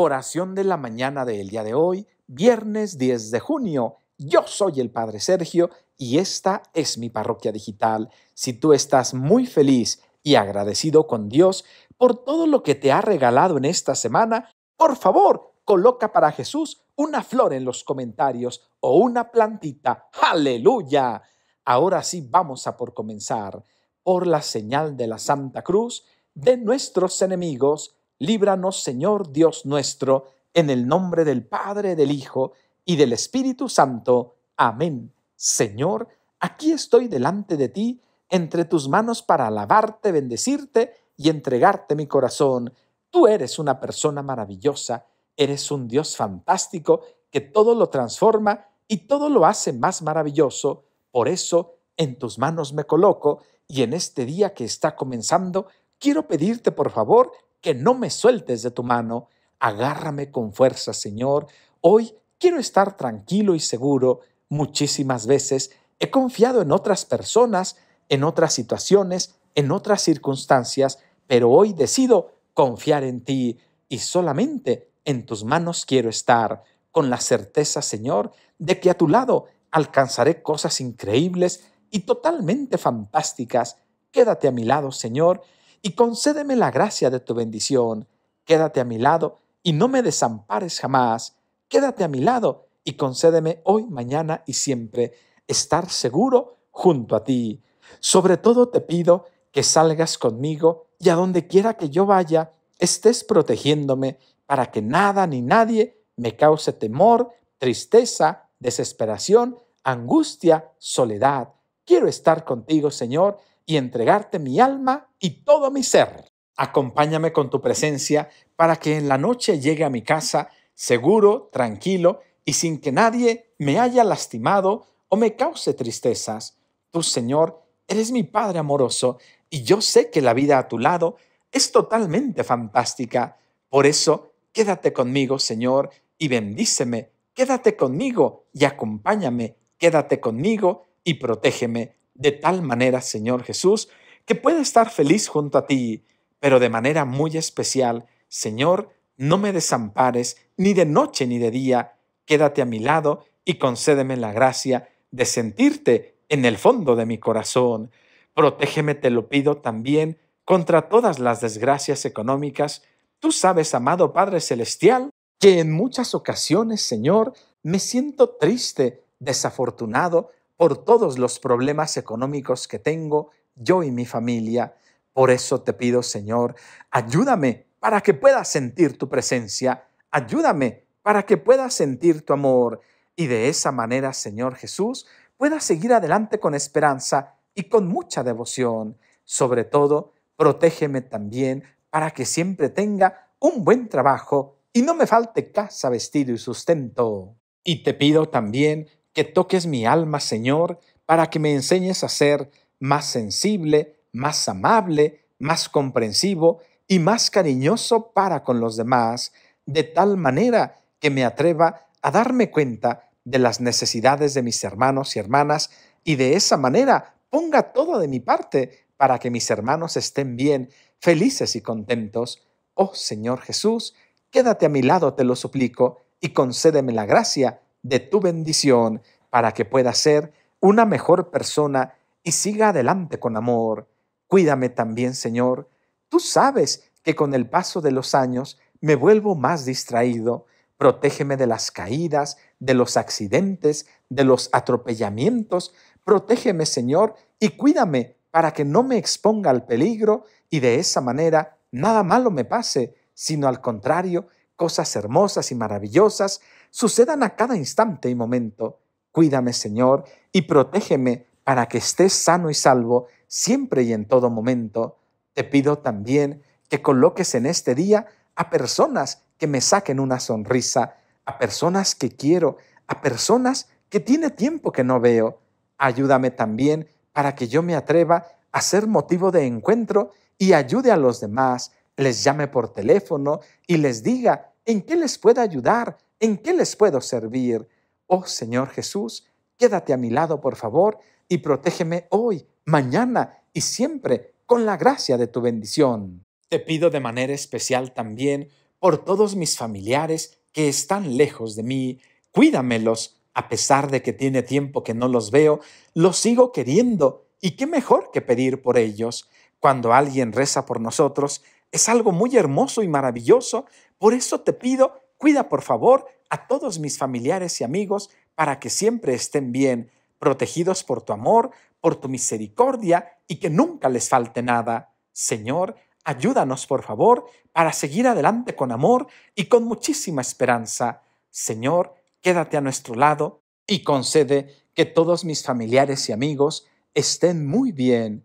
Oración de la mañana del día de hoy, viernes 10 de junio. Yo soy el Padre Sergio y esta es mi parroquia digital. Si tú estás muy feliz y agradecido con Dios por todo lo que te ha regalado en esta semana, por favor, coloca para Jesús una flor en los comentarios o una plantita. Aleluya. Ahora sí vamos a por comenzar. Por la señal de la Santa Cruz de nuestros enemigos, líbranos, Señor Dios nuestro, en el nombre del Padre, del Hijo y del Espíritu Santo. Amén. Señor, aquí estoy delante de ti, entre tus manos para alabarte, bendecirte y entregarte mi corazón. Tú eres una persona maravillosa, eres un Dios fantástico que todo lo transforma y todo lo hace más maravilloso. Por eso, en tus manos me coloco y en este día que está comenzando, quiero pedirte por favor que no me sueltes de tu mano, agárrame con fuerza, Señor. Hoy quiero estar tranquilo y seguro. Muchísimas veces he confiado en otras personas, en otras situaciones, en otras circunstancias, pero hoy decido confiar en ti y solamente en tus manos quiero estar, con la certeza, Señor, de que a tu lado alcanzaré cosas increíbles y totalmente fantásticas. Quédate a mi lado, Señor, y concédeme la gracia de tu bendición. Quédate a mi lado y no me desampares jamás. Quédate a mi lado y concédeme hoy, mañana y siempre estar seguro junto a ti. Sobre todo te pido que salgas conmigo y a donde quiera que yo vaya, estés protegiéndome para que nada ni nadie me cause temor, tristeza, desesperación, angustia, soledad. Quiero estar contigo, Señor, y entregarte mi alma y todo mi ser. Acompáñame con tu presencia para que en la noche llegue a mi casa seguro, tranquilo y sin que nadie me haya lastimado o me cause tristezas. Tú, Señor, eres mi Padre amoroso y yo sé que la vida a tu lado es totalmente fantástica. Por eso, quédate conmigo, Señor, y bendíceme, quédate conmigo y acompáñame, quédate conmigo y protégeme de tal manera, Señor Jesús, que pueda estar feliz junto a ti, pero de manera muy especial, Señor, no me desampares ni de noche ni de día, quédate a mi lado y concédeme la gracia de sentirte en el fondo de mi corazón. Protégeme, te lo pido también, contra todas las desgracias económicas. Tú sabes, amado Padre Celestial, que en muchas ocasiones, Señor, me siento triste, desafortunado por todos los problemas económicos que tengo yo y mi familia. Por eso te pido, Señor, ayúdame para que pueda sentir tu presencia, ayúdame para que pueda sentir tu amor y de esa manera, Señor Jesús, pueda seguir adelante con esperanza y con mucha devoción. Sobre todo, protégeme también para que siempre tenga un buen trabajo y no me falte casa, vestido y sustento. Y te pido también que toques mi alma, Señor, para que me enseñes a ser más sensible, más amable, más comprensivo y más cariñoso para con los demás, de tal manera que me atreva a darme cuenta de las necesidades de mis hermanos y hermanas y de esa manera ponga todo de mi parte para que mis hermanos estén bien, felices y contentos. Oh Señor Jesús, quédate a mi lado, te lo suplico, y concédeme la gracia de tu bendición para que pueda ser una mejor persona y siga adelante con amor. Cuídame también, Señor. Tú sabes que con el paso de los años me vuelvo más distraído. Protégeme de las caídas, de los accidentes, de los atropellamientos. Protégeme, Señor, y cuídame para que no me exponga al peligro y de esa manera nada malo me pase, sino al contrario, cosas hermosas y maravillosas sucedan a cada instante y momento. Cuídame, Señor, y protégeme para que estés sano y salvo siempre y en todo momento. Te pido también que coloques en este día a personas que me saquen una sonrisa, a personas que quiero, a personas que tiene tiempo que no veo. Ayúdame también para que yo me atreva a ser motivo de encuentro y ayude a los demás les llame por teléfono y les diga en qué les puedo ayudar, en qué les puedo servir. Oh Señor Jesús, quédate a mi lado, por favor, y protégeme hoy, mañana y siempre con la gracia de tu bendición. Te pido de manera especial también por todos mis familiares que están lejos de mí. Cuídamelos, a pesar de que tiene tiempo que no los veo, los sigo queriendo y qué mejor que pedir por ellos. Cuando alguien reza por nosotros, es algo muy hermoso y maravilloso. Por eso te pido, cuida por favor a todos mis familiares y amigos para que siempre estén bien, protegidos por tu amor, por tu misericordia y que nunca les falte nada. Señor, ayúdanos por favor para seguir adelante con amor y con muchísima esperanza. Señor, quédate a nuestro lado y concede que todos mis familiares y amigos estén muy bien.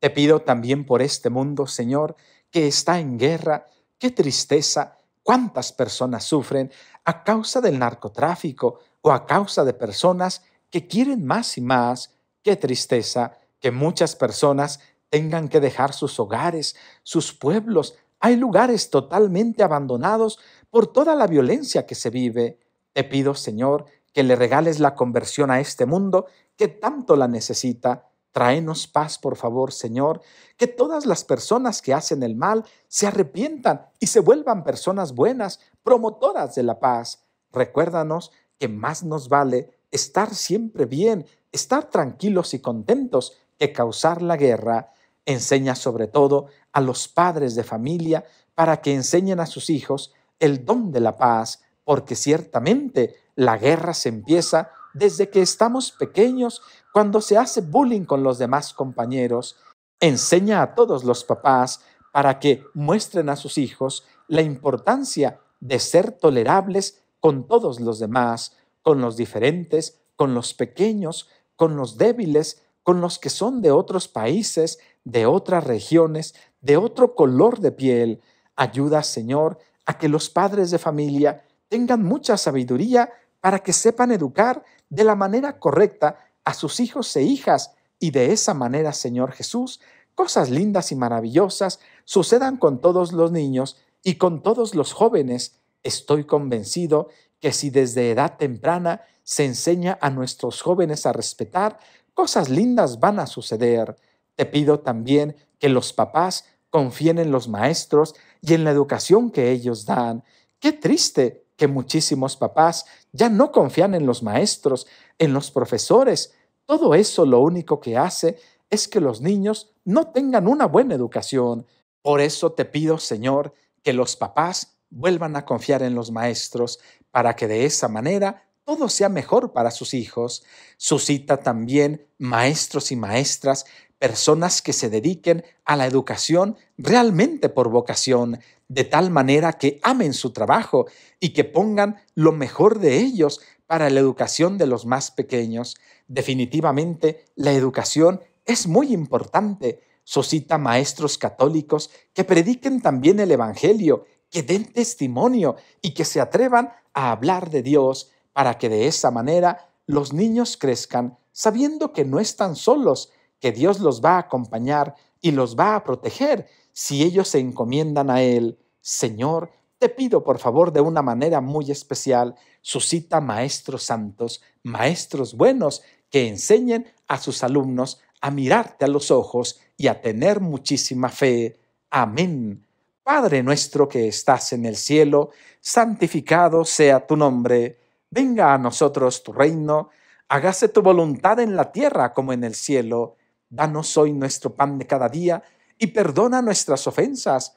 Te pido también por este mundo, Señor, que está en guerra, qué tristeza, cuántas personas sufren a causa del narcotráfico o a causa de personas que quieren más y más, qué tristeza que muchas personas tengan que dejar sus hogares, sus pueblos. Hay lugares totalmente abandonados por toda la violencia que se vive. Te pido, Señor, que le regales la conversión a este mundo que tanto la necesita Traenos paz, por favor, Señor, que todas las personas que hacen el mal se arrepientan y se vuelvan personas buenas, promotoras de la paz. Recuérdanos que más nos vale estar siempre bien, estar tranquilos y contentos, que causar la guerra. Enseña sobre todo a los padres de familia para que enseñen a sus hijos el don de la paz, porque ciertamente la guerra se empieza desde que estamos pequeños, cuando se hace bullying con los demás compañeros, enseña a todos los papás para que muestren a sus hijos la importancia de ser tolerables con todos los demás, con los diferentes, con los pequeños, con los débiles, con los que son de otros países, de otras regiones, de otro color de piel. Ayuda, Señor, a que los padres de familia tengan mucha sabiduría para que sepan educar de la manera correcta a sus hijos e hijas y de esa manera, Señor Jesús, cosas lindas y maravillosas sucedan con todos los niños y con todos los jóvenes. Estoy convencido que si desde edad temprana se enseña a nuestros jóvenes a respetar, cosas lindas van a suceder. Te pido también que los papás confíen en los maestros y en la educación que ellos dan. Qué triste muchísimos papás ya no confían en los maestros, en los profesores. Todo eso lo único que hace es que los niños no tengan una buena educación. Por eso te pido, Señor, que los papás vuelvan a confiar en los maestros para que de esa manera todo sea mejor para sus hijos. Suscita también maestros y maestras, personas que se dediquen a la educación realmente por vocación, de tal manera que amen su trabajo y que pongan lo mejor de ellos para la educación de los más pequeños. Definitivamente, la educación es muy importante. Suscita maestros católicos que prediquen también el Evangelio, que den testimonio y que se atrevan a hablar de Dios para que de esa manera los niños crezcan sabiendo que no están solos, que Dios los va a acompañar y los va a proteger si ellos se encomiendan a Él. Señor, te pido por favor de una manera muy especial, suscita maestros santos, maestros buenos, que enseñen a sus alumnos a mirarte a los ojos y a tener muchísima fe. Amén. Padre nuestro que estás en el cielo, santificado sea tu nombre, venga a nosotros tu reino, hágase tu voluntad en la tierra como en el cielo, danos hoy nuestro pan de cada día y perdona nuestras ofensas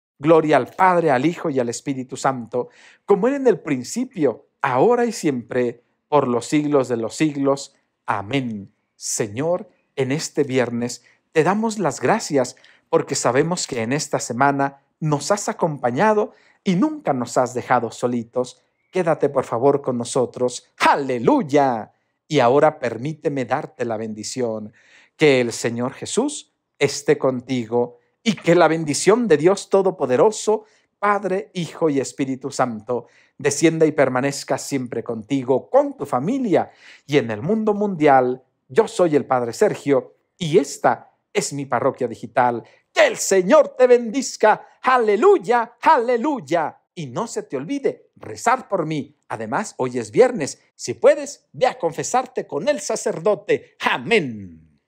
Gloria al Padre, al Hijo y al Espíritu Santo, como era en el principio, ahora y siempre, por los siglos de los siglos. Amén. Señor, en este viernes te damos las gracias porque sabemos que en esta semana nos has acompañado y nunca nos has dejado solitos. Quédate por favor con nosotros. Aleluya. Y ahora permíteme darte la bendición. Que el Señor Jesús esté contigo y que la bendición de Dios Todopoderoso, Padre, Hijo y Espíritu Santo, descienda y permanezca siempre contigo, con tu familia y en el mundo mundial. Yo soy el Padre Sergio y esta es mi parroquia digital. Que el Señor te bendizca! Aleluya, aleluya. Y no se te olvide rezar por mí. Además, hoy es viernes. Si puedes, ve a confesarte con el sacerdote. Amén.